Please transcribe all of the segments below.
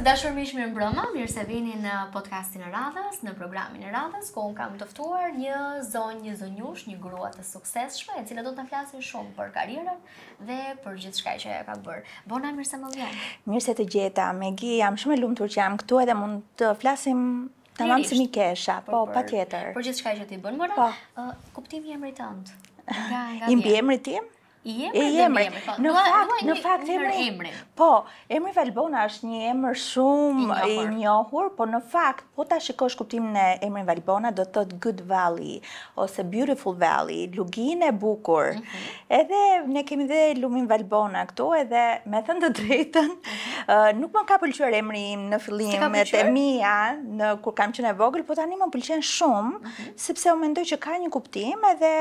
Të dashur miq, mirë mbrëmë. Mirë se vini në podcastin e radhës, në programin e radhës, ku un kam të ftuar një zonjë, një zonjush, një grua të suksesshme, e cila do të na flasë shumë për karrierën dhe për gjithçka që ajo ka bërë. Bona mirë se më vjen. Mirë se të gjeta, Megi. Jam shumë e lumtur që jam këtu edhe mund të flasim tamam si mikesha, po patjetër. Për gjithçka që ti bën, Bona. Po. Uh, kuptimi i emrit tënd. Nga nga. I emri tim? I emri, po, në fakt, në fakt emri. Po, emri Valbona është një emër shumë i njohur, po në fakt, po ta shikosh kuptimin e emrin Valbona do të thotë Good Valley ose Beautiful Valley, lugin e bukur. Mhm. Edhe ne kemi dhe lumin Valbona këtu, edhe me thën të drejtën, mhm. nuk më ka pëlqyer emri im në fillim e mia, në kur kam qenë e vogël, po tani më pëlqen shumë, mhm. sepse u mendoj që ka një kuptim edhe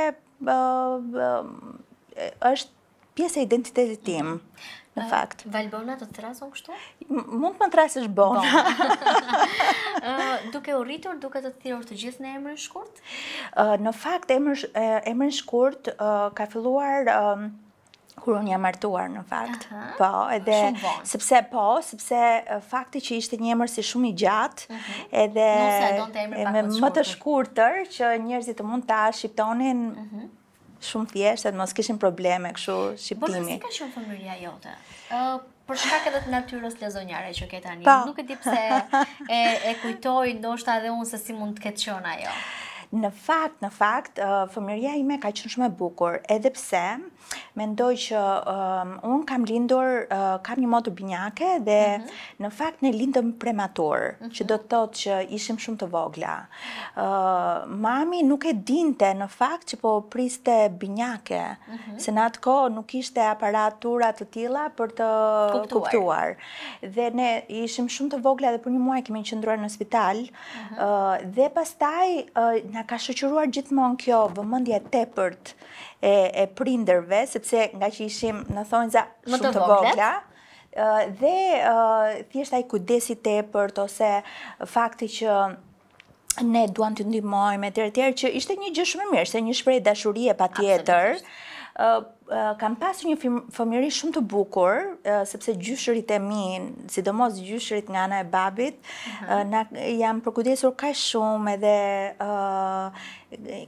është pjesë e identitetit tim. Mhm. Në fakt, Valbona do të trazon kështu? Mund të më trazosh bon. duke u rritur, duke të thirrur të gjithë në emrin e shkurt? në fakt emërën shkurt ka filluar kur unë jam martuar në fakt. Po, edhe sepse po, sepse fakti që ishte një emër si shumë i gjatë, mhm. edhe më të shkurtër që njerëzit të mund ta shqiptonin. Mhm shumë thjesht, mos kishin probleme këshu shqiptimi. Po, si ka shumë familja jote? Uh, për shkak edhe të natyrës lezonjare që ke tani, po. nuk e di pse e, e kujtoj ndoshta edhe unë se si mund të ketë qenë ajo. Në fakt, në fakt, fëmëria ime ka qënë shumë e bukur, edhepse me ndoj që unë kam lindur, kam një moto binyake dhe mhm. në fakt ne lindëm prematur, mhm. që do të thotë që ishim shumë të vogla. Mami nuk e dinte në fakt që po priste binyake, mhm. se në atë ko nuk ishte aparatura të tila për të kuptuar. Dhe ne ishim shumë të vogla dhe për një muaj kemi qëndruar në spital. Dhe pastaj, në nga ka shëqëruar gjithmonë kjo vëmëndje tepërt e, e prinderve, sepse nga që ishim në thonjë za shumë të, të vogla, dhe thjesht ai kujdesi tepërt ose fakti që ne duam të ndihmojmë etj etj që ishte një gjë shumë e mirë, ishte një shprehje dashurie patjetër. ë kam pasur një fëmjëri shumë të bukur, sepse gjyshërit e min, sidomos gjyshërit nga e babit, mhm. jam përkujdesur ka shumë edhe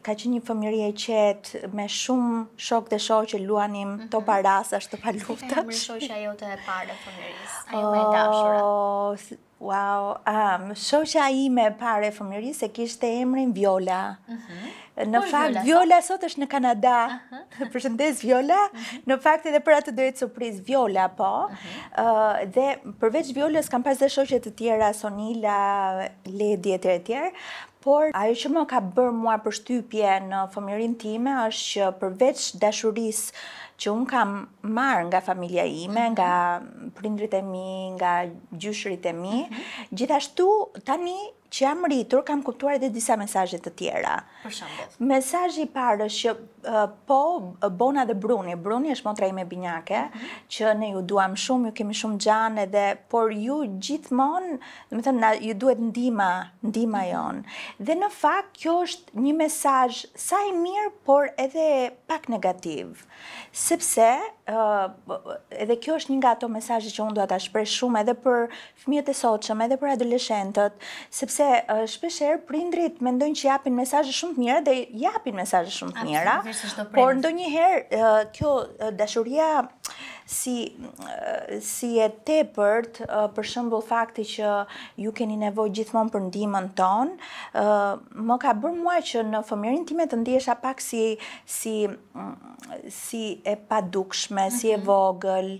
ka që një fëmjëri e qetë me shumë shok dhe shok që luanim mhm. të paras, ashtë të paluftat. Si ka e mërë ajo të e parë dhe fëmjëris? Ajo me e oh, dashura? Wow, um, aji me e parë dhe fëmjëris e kishtë e emrin Viola. Mhm. Në fakt, Viola sot është në Kanada. Përshëndes, Viola. Mhm. Në fakt, edhe për atë dojtë surpriz, Viola, po. Mhm. Dhe përveç Viola, s'kam pas dhe shoshet të tjera, Sonila, Ledi, e tjera, e tjera. Por, ajo që më ka bërë mua për shtypje në fëmjërin time, është që përveç dashuris që unë kam marë nga familja ime, mhm. nga prindrit e mi, nga gjyshrit e mi, mhm. gjithashtu tani që jam rritur, kam kuptuar edhe disa mesajit të tjera. Për shambull. Mesajit parë është që po Bona dhe Bruni, Bruni është motra ime binjake, mhm. që ne ju duam shumë, ju kemi shumë gjanë edhe, por ju gjithmonë, dhe me thëmë, ju duhet ndima, ndima jonë. Dhe në fakt, kjo është një mesaj sa i mirë, por edhe pak negativ sepse edhe kjo është një nga ato mesazhe që unë duhet a shpreh shumë edhe për fëmijët e sotshëm, edhe për adoleshentët, sepse shpeshherë prindrit mendojnë që japin mesazhe shumë të mira, dhe japin mesazhe shumë të mira. Por ndonjëherë kjo dashuria si, eh, si e tepërt eh, për shëmbull fakti që ju keni nevoj gjithmon për ndimën ton, eh, më ka bërë mua që në fëmjerin time të ndihesha pak si, si, mm, si e padukshme, si e mhm. vogël,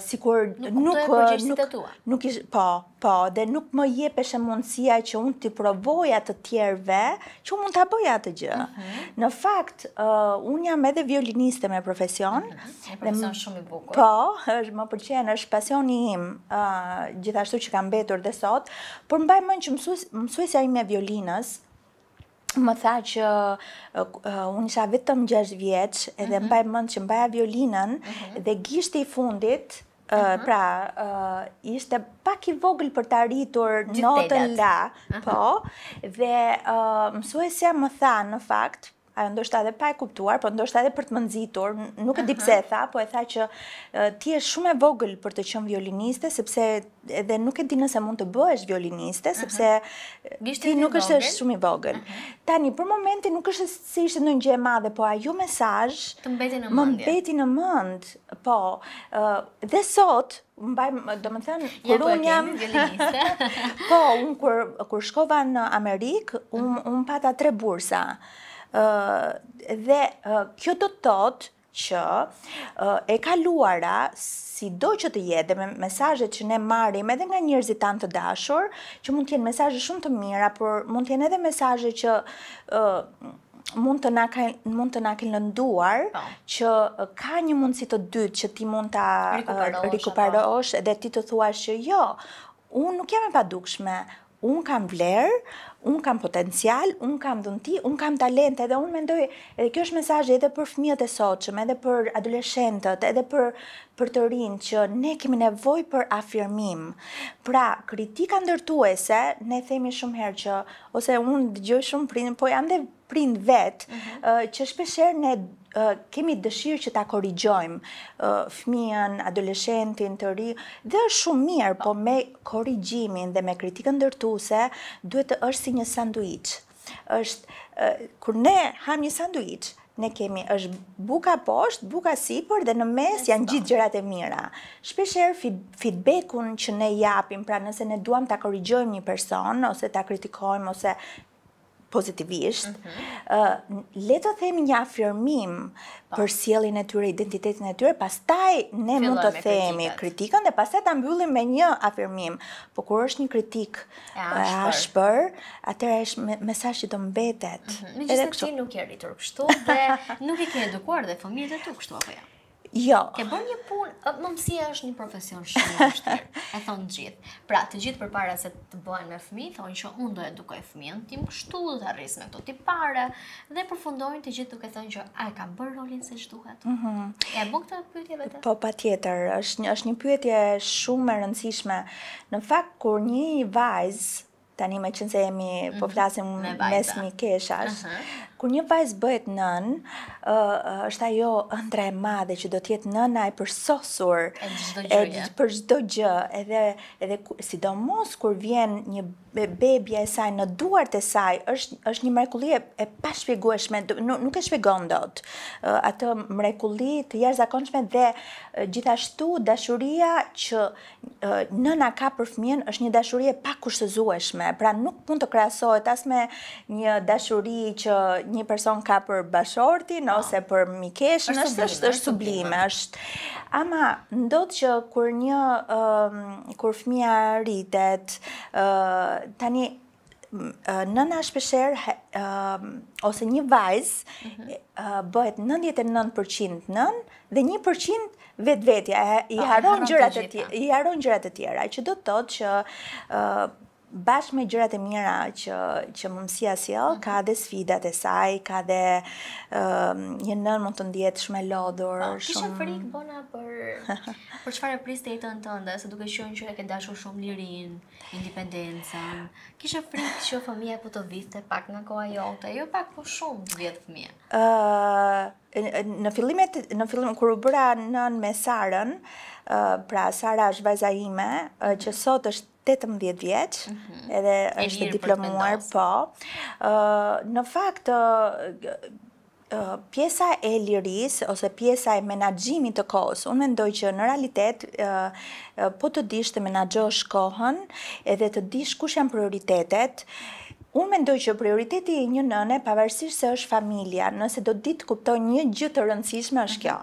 sikur nuk nuk, nuk të ish, po, po, dhe nuk më jepeshë mundësia që unë të provoja të tjerëve që unë mund të bëja atë gjë. Mhm. Në fakt, unë jam edhe violiniste me profesion. Uh profesion shumë i bukur. Po, është, më përqenë, është pasioni im, gjithashtu që kam betur dhe sot, por mbaj mënë që mësuesja mësues e violinës, më tha që uh, unë isha vetëm 6 vjeç edhe mm -hmm. mbaj mend që mbaja violinën mm -hmm. dhe gishti i fundit Uh mhm. -huh. pra uh, ishte pak i vogël për të arritur notën la uh -huh. po dhe uh, mësuesja më tha në fakt ajo ndoshta edhe pa e kuptuar, po ndoshta edhe për të nxitur, nuk e di pse e tha, po e tha që ti je shumë e vogël për të qenë violiniste sepse edhe nuk e di nëse mund të bëhesh violiniste sepse ti nuk është shumë i vogël. Tani për momentin nuk është se ishte ndonjë gjë e madhe, po ajo mesazh të mbeti në mend. Mbeti në mend. Po, dhe sot mbaj do të thënë, kur po, un jam violiniste. Po, un kur kur shkova në Amerik, un un pata tre bursa dhe kjo do të thotë që e kaluara si do që të jetë dhe me mesajet që ne marim edhe nga njërzit tanë të dashur, që mund tjenë mesajet shumë të mira, por mund tjenë edhe mesajet që mund të na mund të na lënduar po. që ka një mundësi të dytë që ti mund ta rikuperosh, rikuperosh edhe ti të thuash që jo, unë nuk jam e padukshme, Un kam vlerë, un kam potencial, un kam dënti, un kam talent, edhe un mendoj, edhe kjo është mesazh edhe për fëmijët e sotshëm, edhe për adoleshentët, edhe për për të rinj që ne kemi nevojë për afirmim. Pra, kritika ndërtuese, ne themi shumë herë që ose un dëgjoj shumë prindin, po jam dhe prind vet, mhm. që shpesher ne kemi dëshirë që ta korrigjojmë fëmijën, adoleshentin të ri, dhe është shumë mirë, po me korrigjimin dhe me kritikën ndërtuese duhet të është si një sanduiç. Është kur ne ham një sanduiç, ne kemi është buka poshtë, buka sipër dhe në mes janë po. gjithë gjërat e mira. feedback-un që ne japim, pra nëse ne duam ta korrigjojmë një person ose ta kritikojmë ose pozitivisht, mm -hmm. uh, le të themi një afirmim po. për sielin e tyre, identitetin e tyre, pastaj ne mund të themi kritikën dhe pastaj ta mbyllim me një afirmim. Po kur është një kritik e ashpër, atër atëra është me, që do mbetet. Mm -hmm. të ti nuk e rritur kështu dhe nuk i ke edukuar dhe fëmijët e tu kështu apo Ja? Jo? Jo. Ke bërë një punë, mamësia është një profesion shumë i vështirë. E thon të gjithë. Pra, të gjithë përpara se të bëhen me fëmijë, thonë që unë do të edukoj fëmijën tim kështu, do të arris me këto tipare pare dhe përfundojnë të gjithë duke thënë që a e ka bër rolin se duhet. Ëh. Mm e bën këtë pyetje vetë? Po, patjetër, është një është një pyetje shumë e rëndësishme. Në fakt kur një vajzë tani me qenë se jemi, mm -hmm. po mhm. flasim me mes mi keshash, uh -huh. Kur një vajzë bëhet nën, është ajo ëndra e madhe që do të jetë nëna e përsosur e gjë, e, gjë. për çdo gjë, edhe edhe sidomos kur vjen një bebja e saj në duart e saj, është është një mrekulli e, e pashpjegueshme, nuk, e shpjegon dot. atë mrekulli të jashtëzakonshme dhe gjithashtu dashuria që nëna ka për fëmijën është një dashuri e pakushtëzueshme. Pra nuk mund të krahasohet as me një dashuri që një person ka për bashortin ah. ose për mikesh nëse është sublime, është. Ama ndodhë që kur një kur fëmia rritet, tani nëna shpesher ose një vajz mhm. bëhet 99% nën dhe 1% vetvetja, i ah, harron gjërat e tjera, i harron gjërat e tjera, që do të thotë që bash me gjërat e mira që që si sjell, jo, mhm. ka dhe sfidat e saj, ka dhe ëh një nën mund të ndihet shumë e lodhur, ah, shumë. Kishë frikë bona për për çfarë priste jetën tënde, se duke qenë që e ke dashur shumë lirin, independencën. Kishë frikë që fëmia po të vifte pak nga koha jote, jo pak po shumë vjet fëmia. ëh në fillimet në fillim kur u bëra nën me Sarën, ëh pra Sara është vajza ime që mhm. sot është 18 vjeç, mm -hmm. edhe është diplomuar, po. Ëh, uh, në fakt uh, pjesa e liris ose pjesa e menaxhimit të kohës. Unë mendoj që në realitet po të dish të menaxhosh kohën, edhe të dish kush janë prioritetet, Unë mendoj që prioriteti i një nëne, pavarësisht se është familja, nëse do ditë të kuptoj një gjë të rëndësishme është mhm. kjo.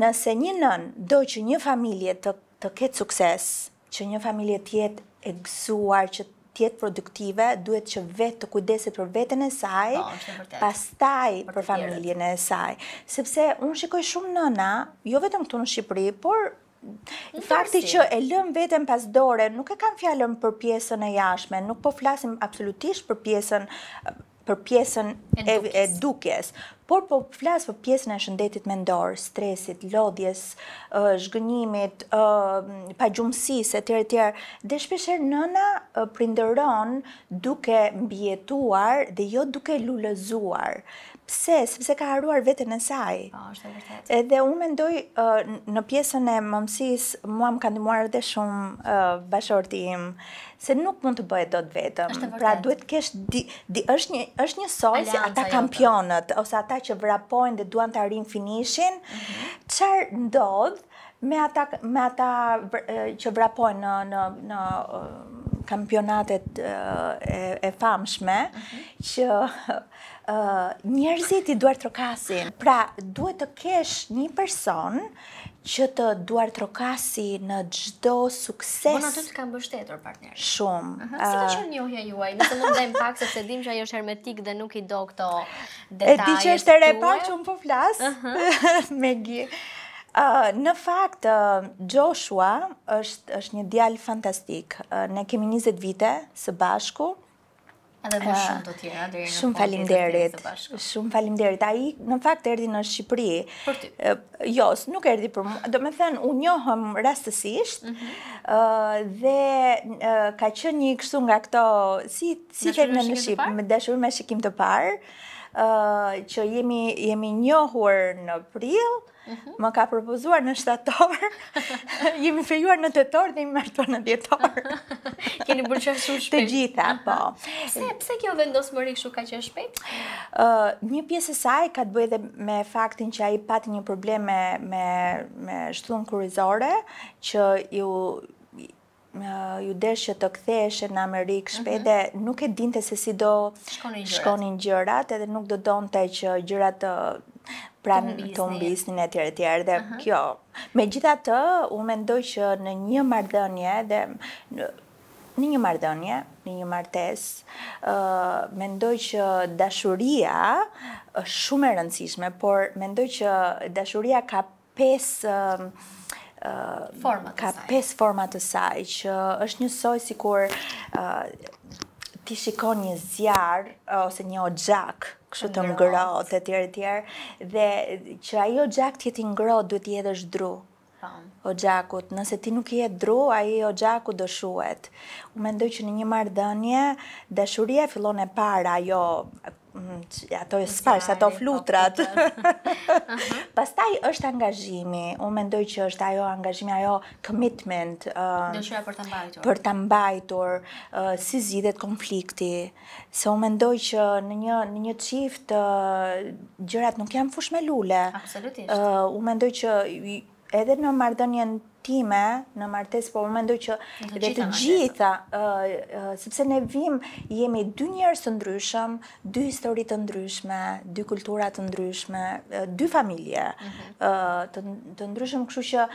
Nëse një nën do që një familje të të ketë sukses, që një familje tjetë e gëzuar që tjetë produktive duhet që vetë të kujdeset për veten e saj. Po, pastaj për familjen e saj. Sepse unë shikoj shumë nëna, jo vetëm këtu në Shqipëri, por fakti që e lëm veten pas dore, nuk e kam fjalën për pjesën e jashme, nuk po flasim absolutisht për pjesën për pjesën e, e dukjes, por po flasë për pjesën e shëndetit mendor, stresit, lodjes, zhgënjimit, pa gjumësis, e tjere tjere. Dhe shpesher nëna prinderon duke mbjetuar dhe jo duke lulëzuar. Pse? Sepse ka haruar vetën e saj. Po, është vërtet. Edhe unë mendoj uh, në pjesën e mëmësisë, mua më ka ndihmuar edhe shumë uh, bashorti im se nuk mund të bëhet dot vetëm. Pra duhet të kesh di, di është një është një sol si ata kampionët ose ata që vrapojnë dhe duan të arrijnë finishin. Mhm. Çfarë mm -hmm. ndodh me ata me ata që vrapojnë në në në kampionatet e, e famshme mm -hmm. që njerëzit i duar trokasin. Pra, duhet të kesh një person që të duar trokasi në gjdo sukses. Bona, të të kam bështetur partner. Shumë. Si të qënë njohja juaj? nëse mund mundem pak se se dim që ajo është hermetik dhe nuk i do këto detajet të E ti që është e pa po, që më po flasë, uh me gi. Uh, në fakt, uh, Joshua është, është një djalë fantastik. Uh, ne kemi 20 vite së bashku. Shumë do të deri në shumë falënderit shumë falënderit. Ai në fakt erdhi në Shqipëri. ë jo, nuk erdhi për më, do me thënë, u njohëm rastësisht. Mhm. dhe ka qenë një kështu nga këto si si thënë në Shqipëri, me dashur me shikim të parë që jemi, jemi njohur në prill, mhm. Më ka propozuar në shtator, jemi fejuar në tëtor dhe jemi martuar në djetor. Keni bërë që shumë shpejt. Të gjitha, po. Se, pse kjo vendosë më rikë shumë ka që shpejt? Uh, një pjesë saj ka të bëjë dhe me faktin që a i pati një probleme me, me shtullën kurizore, që ju ju deshë të këtheshe në Amerikë mhm. shpede, nuk e dinte se si do shkonin gjërat, edhe nuk do donë të që gjërat të pran të mbisnin e tjere tjere, dhe mhm. kjo, me gjitha të, u me ndoj që në një mardënje, dhe në një mardënje, në një martes, me ndoj që dashuria shumë e rëndësishme, por me ndoj që dashuria ka pesë, ka pes forma të saj që është njësoj si kur uh, ti shikon një zjarë uh, ose një ogjak kështu të ngrohtë e tjerë e tjerë dhe që ajo ogjak ti ti ngrohtë duhet të jetësh dru. O gjakut, nëse ti nuk jetë dru, a i o gjakut do shuet. U mendoj që në një mardënje, dëshuria fillon e para, jo Mhm, ato e spash, ato flutrat. Pastaj është angazhimi, unë mendoj që është ajo angazhimi, ajo commitment. Në për të mbajtur. Për të mbajtur, si zhidhet konflikti. Se unë mendoj që në një, në një qift, gjërat nuk jam fush me lule. Absolutisht. unë mendoj që edhe në mardënjen time në martesë, po më mendoj që dhe të gjitha, uh, uh, sepse ne vim, jemi dy njerës të ndryshëm, dy histori të ndryshme, dy kulturat të ndryshme, uh, dy familje mm -hmm. uh, të, të ndryshëm, këshu që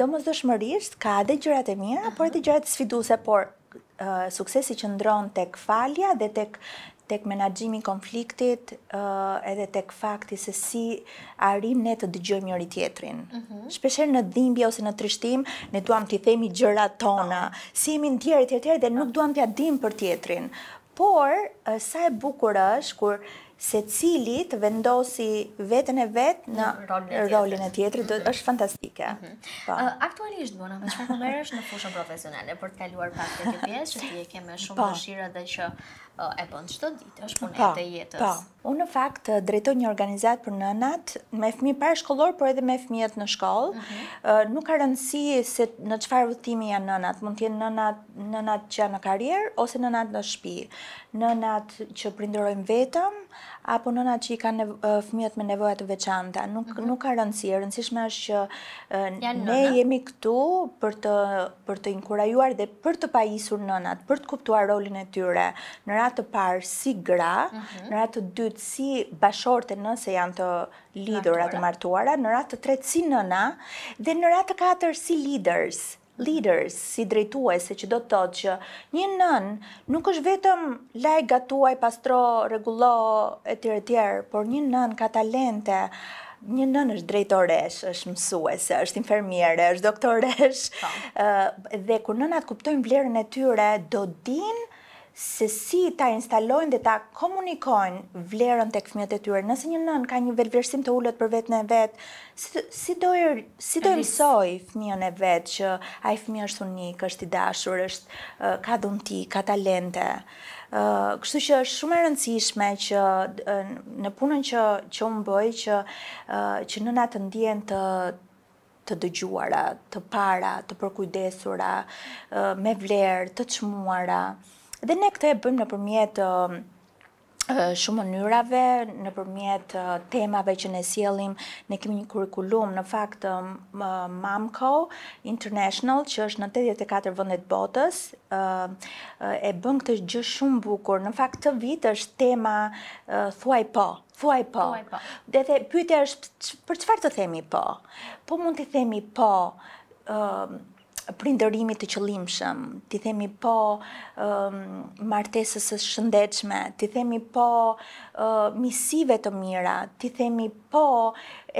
dëmës dëshmërisht ka dhe gjërat e mira, uh -huh. por dhe gjërat sfiduse, por uh, suksesi që ndronë tek falja dhe tek tek menaxhimi i konfliktit, ë uh, edhe tek fakti se si arrim ne të dëgjojmë njëri tjetrin. Mm -hmm. Shpeshherë në dhimbje ose në trishtim, ne duam t'i themi gjërat tona, oh. si jemi ndjerë të tjerë dhe nuk oh. duam t'ia dim për tjetrin. Por uh, sa e bukur është kur secili të vendosi veten e vet në rolin e tjetrit, është fantastike. Mhm. Po. Aktualisht bëna me çfarë po merresh në fushën profesionale për të kaluar pak të pjesë që ti e ke më shumë po. dëshira dhe që e bënd çdo ditë, është punë pa, e jetës. Unë në fakt drejtoj një organizat për nënat me fëmijë parashkollor, por edhe me fëmijët në shkollë. Uh mhm. -huh. nuk ka rëndësi se në çfarë udhëtimi janë nënat, mund të jenë nënat nënat që janë në karrierë ose nënat në shtëpi. Nënat që prindërojnë vetëm apo nënat që i kanë nev fëmijët me nevoja të veçanta, nuk mhm. nuk ka rëndësi. E rëndësishme është që uh, ne jemi këtu për të për të inkurajuar dhe për të pajisur nënat, për të kuptuar rolin e tyre. Në ratë të parë si gra, mm -hmm. në ratë të dytë si bashorte nëse janë të lidur atë martuara, në ratë të tretë si nëna, dhe në ratë të katër si leaders, leaders, si drejtuese që do të thotë që një nën nuk është vetëm laj gatuaj, pastro, regulo, tjere tjerë, por një nën ka talente, një nën është drejtoresh, është mësuese, është infermiere, është doktoresh, uh, dhe kur nënat kuptojnë vlerën e tyre, do dinë se si ta instalojnë dhe ta komunikojnë vlerën të këfmjët e tyre. Nëse një nën ka një velvërsim të ullët për vetë në vetë, si, si do si e mësoj e vetë që a i është unik, është i dashur, është ka dhunti, ka talente. Kështu që është shumë e rëndësishme që në punën që, që unë bëj, që, që nëna të ndjen të të dëgjuara, të para, të përkujdesura, me vlerë, të çmuara. Të Dhe ne këtë e bëjmë në përmjet shumë mënyrave, në përmjet temave që ne sielim, ne kemi një kurikulum, në fakt MAMCO International, që është në 84 vëndet botës, e bën këtë gjë shumë bukur. Në fakt të vit është tema po, thuaj po, thuaj po. Dhe dhe pyte është për qëfar të themi po? Po mund të themi po, prindërimit të qëllimshëm, ti themi po um, martesës së shëndetshme, ti themi po uh, misive të mira, ti themi po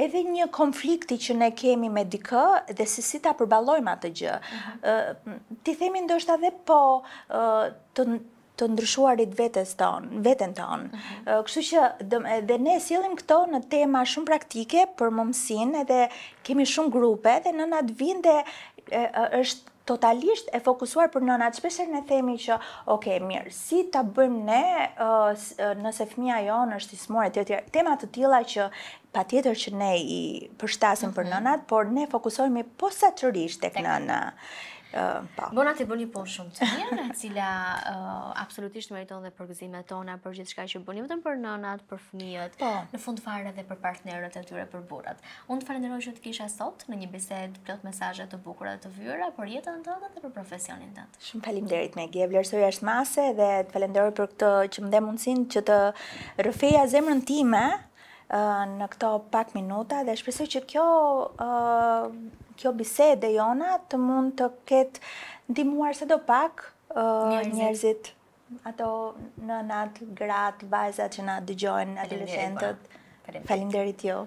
edhe një konflikti që ne kemi me dikë dhe si si ta përballojmë atë gjë. Mm uh, ti themi ndoshta edhe po uh, të të ndryshuarit vetes ton, veten ton. Mhm. Kështu që dhe, ne sillim këto në tema shumë praktike për mëmësin edhe kemi shumë grupe dhe nënat vinë dhe është totalisht e fokusuar për nënat. Shpeshherë në themi që, ok, mirë, si ta bëjmë ne nëse fëmia jonë është ismore, smurë etj. Tema të tilla që patjetër që ne i përshtasim mm -hmm. për mhm. nënat, por ne fokusohemi posaçërisht tek nëna. Bona po. të bëni punë shumë të mirë, e cila absolutisht meriton dhe përgëzime tona për gjithë shka që bëni, vetëm për nënat, për fëmijët, po. në fund fare dhe për partnerët e tyre për burat. Unë të farenderoj që të kisha sot në një bised plot mesajet të bukura dhe të vyra, për jetën të dhe, dhe për profesionin të Shumë falim derit me gje, vlerësoj është mase dhe të falenderoj për këtë që më dhe mundësin që të rëfeja zemrën time, në këto pak minuta dhe shpresoj që kjo kjo bisede jona të mund të ketë ndimuar se do pak uh, njerëzit ato në natë gratë, vajzat që na dëgjojnë adolescentët. Po. Falim derit jo.